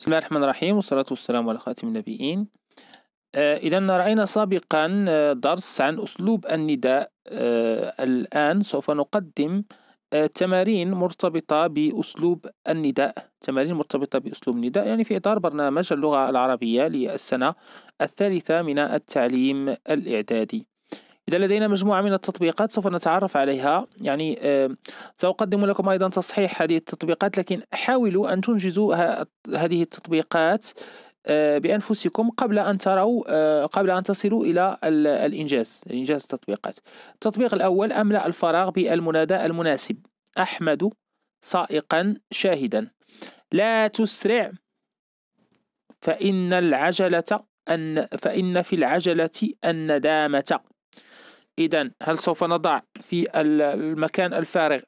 بسم الله الرحمن الرحيم والصلاة والسلام على خاتم النبيين آه إذا رأينا سابقا آه، درس عن أسلوب النداء آه الآن سوف نقدم آه، تمارين مرتبطة بأسلوب النداء تمارين مرتبطة بأسلوب النداء يعني في إطار برنامج اللغة العربية للسنة الثالثة من التعليم الإعدادي إذا لدينا مجموعة من التطبيقات سوف نتعرف عليها يعني سأقدم لكم أيضا تصحيح هذه التطبيقات لكن حاولوا أن تنجزوا هذه التطبيقات آه، بأنفسكم قبل أن تروا آه، قبل أن تصلوا إلى الإنجاز إنجاز التطبيقات التطبيق الأول أملأ الفراغ بالمنادى المناسب أحمد سائقا شاهدا لا تسرع فإن العجلة أن فإن في العجلة الندامة إذا هل سوف نضع في المكان الفارغ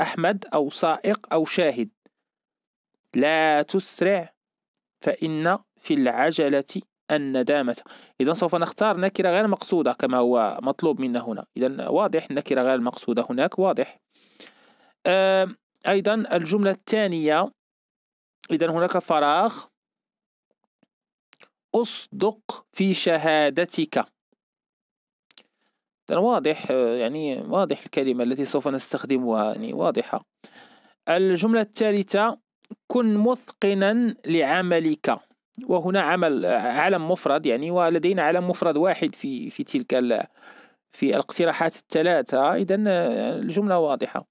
أحمد أو سائق أو شاهد لا تسرع فإن في العجلة الندامة إذا سوف نختار نكرة غير مقصودة كما هو مطلوب منا هنا إذا واضح النكرة غير مقصودة هناك واضح أيضا الجملة الثانية إذا هناك فراغ أصدق في شهادتك واضح يعني واضح الكلمة التي سوف نستخدمها يعني واضحة الجملة الثالثة كن مثقنا لعملك وهنا عمل علم مفرد يعني ولدينا علم مفرد واحد في في تلك في الاقتراحات الثلاثة إذا الجملة واضحة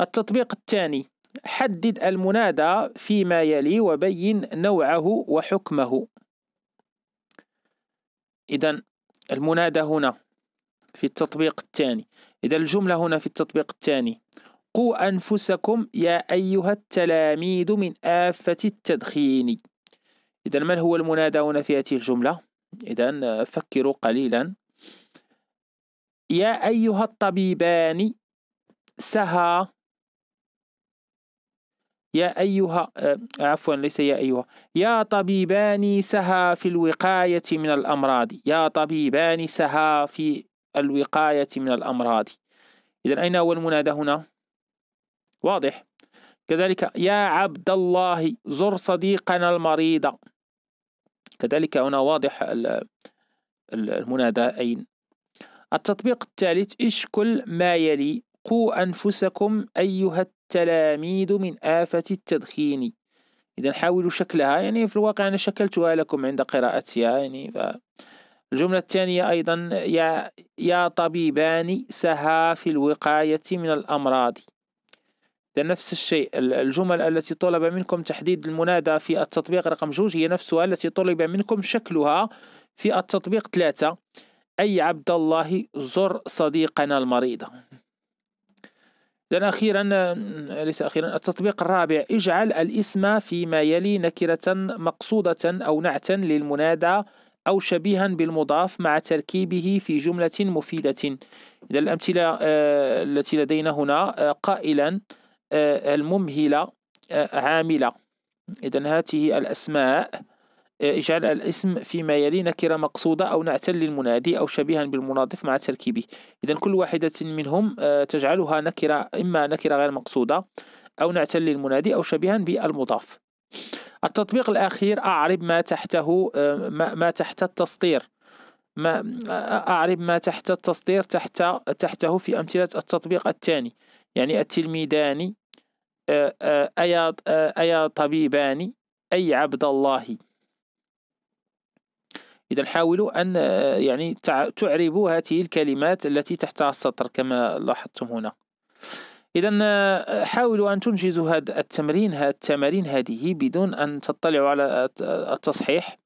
التطبيق الثاني حدد المنادى فيما يلي وبين نوعه وحكمه إذا المنادى هنا في التطبيق الثاني إذا الجملة هنا في التطبيق الثاني قوا أنفسكم يا أيها التلاميذ من آفة التدخين إذا من هو المنادى هنا في هذه الجملة إذا فكروا قليلا يا أيها الطبيبان سها يا أيها آه، عفوا ليس يا أيها يا طبيبان سها في الوقاية من الأمراض يا طبيبان سها في الوقاية من الأمراض إذا أين هو المنادى هنا؟ واضح كذلك يا عبد الله زر صديقنا المريض كذلك هنا واضح المنادى أين التطبيق الثالث اشكل ما يلي قوا أنفسكم أيها التلاميذ من آفة التدخين إذا حاولوا شكلها يعني في الواقع أنا شكلتها لكم عند قراءتها يعني ف... الجملة الثانية أيضا يا, يا طبيبان سها في الوقاية من الأمراض ده نفس الشيء الجمل التي طلب منكم تحديد المنادى في التطبيق رقم جوج هي نفسها التي طلب منكم شكلها في التطبيق ثلاثة أي عبد الله زر صديقنا المريض لأن أخيرا ليس أخيرا التطبيق الرابع اجعل الاسم فيما يلي نكرة مقصودة أو نعتا للمنادى أو شبيها بالمضاف مع تركيبه في جملة مفيدة إذا الأمثلة آه، التي لدينا هنا آه، قائلا آه، الممهلة عاملة إذا هاته الأسماء اجعل الاسم فيما يلي نكرة مقصودة أو نعتا للمنادي أو شبيها بالمناظف مع تركيبه إذا كل واحدة منهم تجعلها نكرة إما نكرة غير مقصودة أو نعتا للمنادي أو شبيها بالمضاف التطبيق الأخير أعرب ما تحته آه، ما تحت التسطير ما أعرب ما تحت التسطير تحت تحته في أمثلة التطبيق الثاني يعني التلميذاني آه، آه، أيا أيا طبيبان أي عبد الله إذا حاولوا أن يعني تعربوا هذه الكلمات التي تحتها السطر كما لاحظتم هنا اذا آه، حاولوا ان تنجزوا هذا التمرين هاد التمارين هذه بدون ان تطلعوا على التصحيح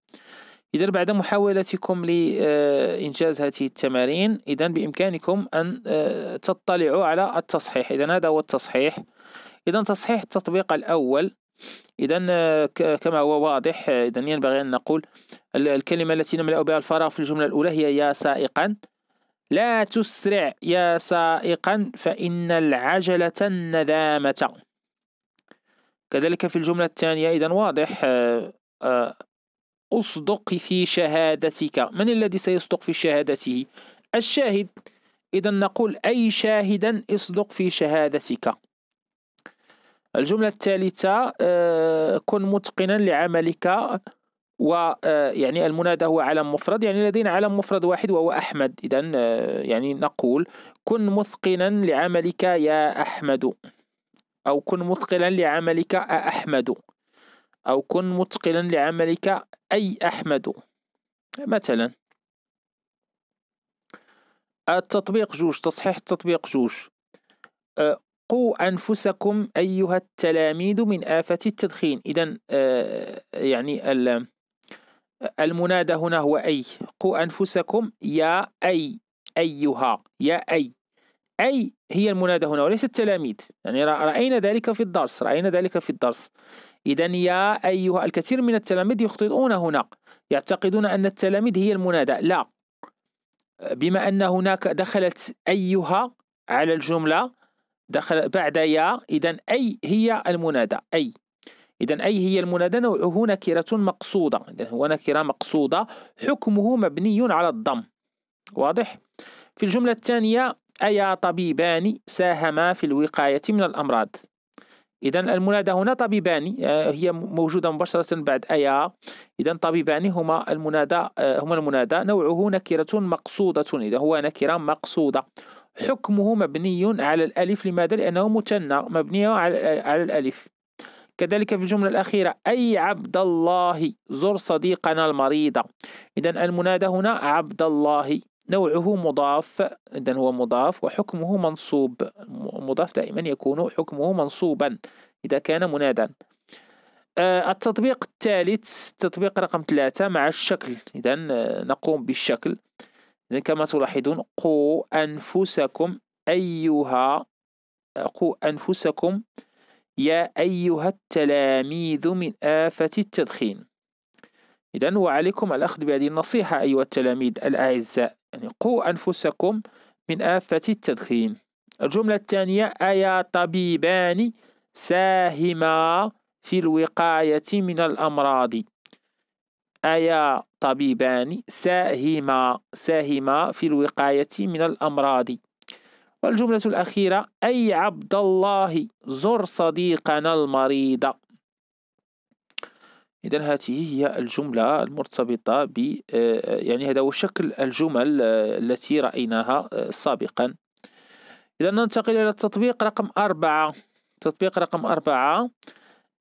اذا بعد محاولتكم لانجاز آه، هذه التمارين اذا بامكانكم ان آه، تطلعوا على التصحيح اذا هذا هو التصحيح اذا تصحيح التطبيق الاول اذا كما هو واضح اذا ينبغي ان نقول الكلمه التي نملا بها الفراغ في الجمله الاولى هي يا سائقا لا تسرع يا سائقا فإن العجلة الندامة كذلك في الجملة الثانية إذا واضح آه، آه، أصدق في شهادتك من الذي سيصدق في شهادته الشاهد إذا نقول أي شاهدا اصدق في شهادتك الجملة الثالثة آه، كن متقنا لعملك ويعني آه، المنادى هو علم مفرد يعني لدينا علم مفرد واحد وهو أحمد إذا آه، يعني نقول كن مثقنا لعملك يا أحمد أو كن مثقلا لعملك أحمد أو كن متقنا لعملك أي أحمد مثلا التطبيق جوج تصحيح التطبيق جوج آه، قوا أنفسكم أيها التلاميذ من آفة التدخين إذا يعني المنادى هنا هو أي قوا أنفسكم يا أي أيها يا أي أي هي المنادى هنا وليس التلاميذ يعني رأينا ذلك في الدرس رأينا ذلك في الدرس إذا يا أيها الكثير من التلاميذ يخطئون هنا يعتقدون أن التلاميذ هي المنادى لا بما أن هناك دخلت أيها على الجملة دخل بعد يا إذا أي هي المنادى أي إذا أي هي المنادى هو نكرة مقصودة إذا هو نكرة مقصودة حكمه مبني على الضم واضح في الجملة الثانية أيا طبيبان ساهما في الوقاية من الأمراض إذا المنادى هنا طبيبان آه، هي موجودة مباشرة بعد أيا إذا طبيبان هما المنادى آه، هما المنادى نوعه نكرة مقصودة إذا هو نكرة مقصودة حكمه مبني على الألف لماذا؟ لأنه متنى مبني على آه، الألف كذلك في الجملة الأخيرة أي عبد الله زر صديقنا المريض إذا المنادى هنا عبد الله نوعه مضاف إذا هو مضاف وحكمه منصوب مضاف دائما يكون حكمه منصوبا إذا كان منادا آه، التطبيق الثالث تطبيق رقم ثلاثة مع الشكل إذا آه، نقوم بالشكل إذن كما تلاحظون قو أنفسكم أيها آه، قو أنفسكم يا أيها التلاميذ من آفة التدخين إذا وعليكم الأخذ بهذه النصيحة أيها التلاميذ الأعزاء يعني قوا أنفسكم من آفة التدخين الجملة الثانية أيا طبيبان ساهما في الوقاية من الأمراض أيا طبيبان ساهما ساهما في الوقاية من الأمراض والجملة الأخيرة أي عبد الله زر صديقنا المريض إذا هذه هي الجملة المرتبطة ب آه، آه، يعني هذا هو شكل الجمل آه، التي رأيناها سابقا إذا ننتقل إلى التطبيق رقم أربعة تطبيق رقم أربعة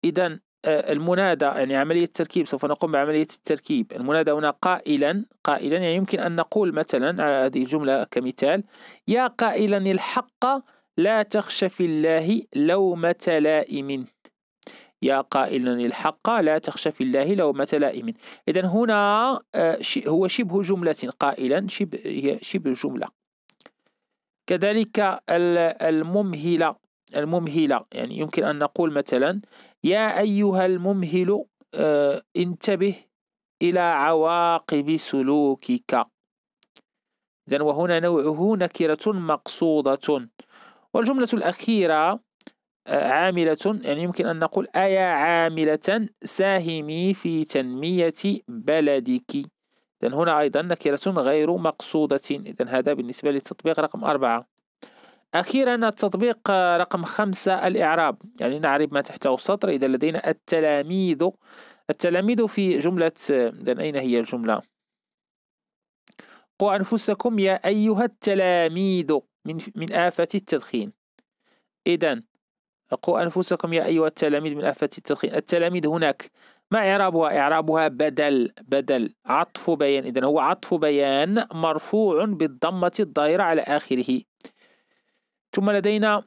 إذا المنادى يعني عملية التركيب سوف نقوم بعملية التركيب المنادى هنا قائلا قائلا يعني يمكن أن نقول مثلا على هذه الجملة كمثال يا قائلا الحق لا تخش في الله لومة لائم يا قائلا الحق لا تخش في الله لومة لائم إذا هنا آه، هو شبه جملة قائلا شبه, شبه جملة كذلك الممهلة الممهلة يعني يمكن أن نقول مثلا يا أيها الممهل آه، انتبه إلى عواقب سلوكك إذا وهنا نوعه نكرة مقصودة والجملة الأخيرة آه، عاملة يعني يمكن أن نقول أيا عاملة ساهمي في تنمية بلدك إذا هنا أيضا نكرة غير مقصودة إذا هذا بالنسبة للتطبيق رقم أربعة أخيرا التطبيق رقم خمسة الإعراب يعني نعرب ما تحته السطر إذا لدينا التلاميذ التلاميذ في جملة إذا أين هي الجملة قوا أنفسكم يا أيها التلاميذ من, من آفة التدخين إذا قوا أنفسكم يا أيها التلاميذ من آفة التدخين التلاميذ هناك ما إعرابها؟ إعرابها بدل بدل عطف بيان إذا هو عطف بيان مرفوع بالضمة الظاهرة على آخره ثم لدينا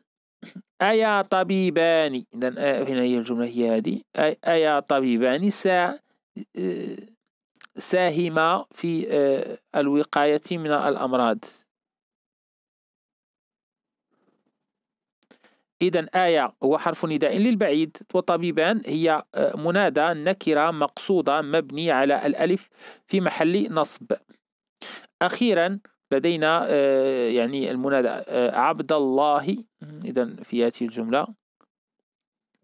أيا طبيبان إذا آه، هنا هي الجملة هي هذه أيا طبيبان سا آه، ساهما في آه، الوقاية من الأمراض إذا آية هو حرف نداء للبعيد وطبيبان هي منادى نكرة مقصودة مبني على الألف في محل نصب أخيرا لدينا آه، يعني المنادى آه، عبد الله إذا في هذه الجملة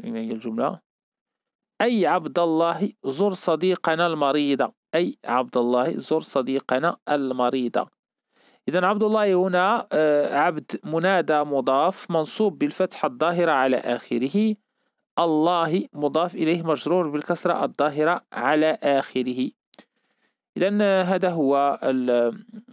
ما هي الجملة أي عبد الله زر صديقنا المريض أي عبد الله زر صديقنا المريض إذا عبد الله هنا آه، عبد منادى مضاف منصوب بالفتحة الظاهرة على آخره الله مضاف إليه مجرور بالكسرة الظاهرة على آخره إذا هذا هو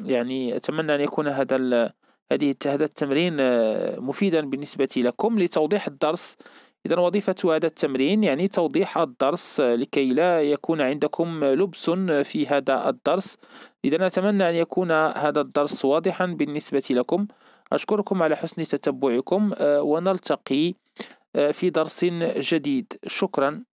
يعني أتمنى أن يكون هذا هذه هذا التمرين آه، مفيدا بالنسبة لكم لتوضيح الدرس إذا وظيفة هذا التمرين يعني توضيح الدرس آه، لكي لا يكون عندكم لبس آه، في هذا الدرس إذا أتمنى أن يكون هذا الدرس واضحا بالنسبة لكم أشكركم على حسن تتبعكم ونلتقي في درس جديد شكرا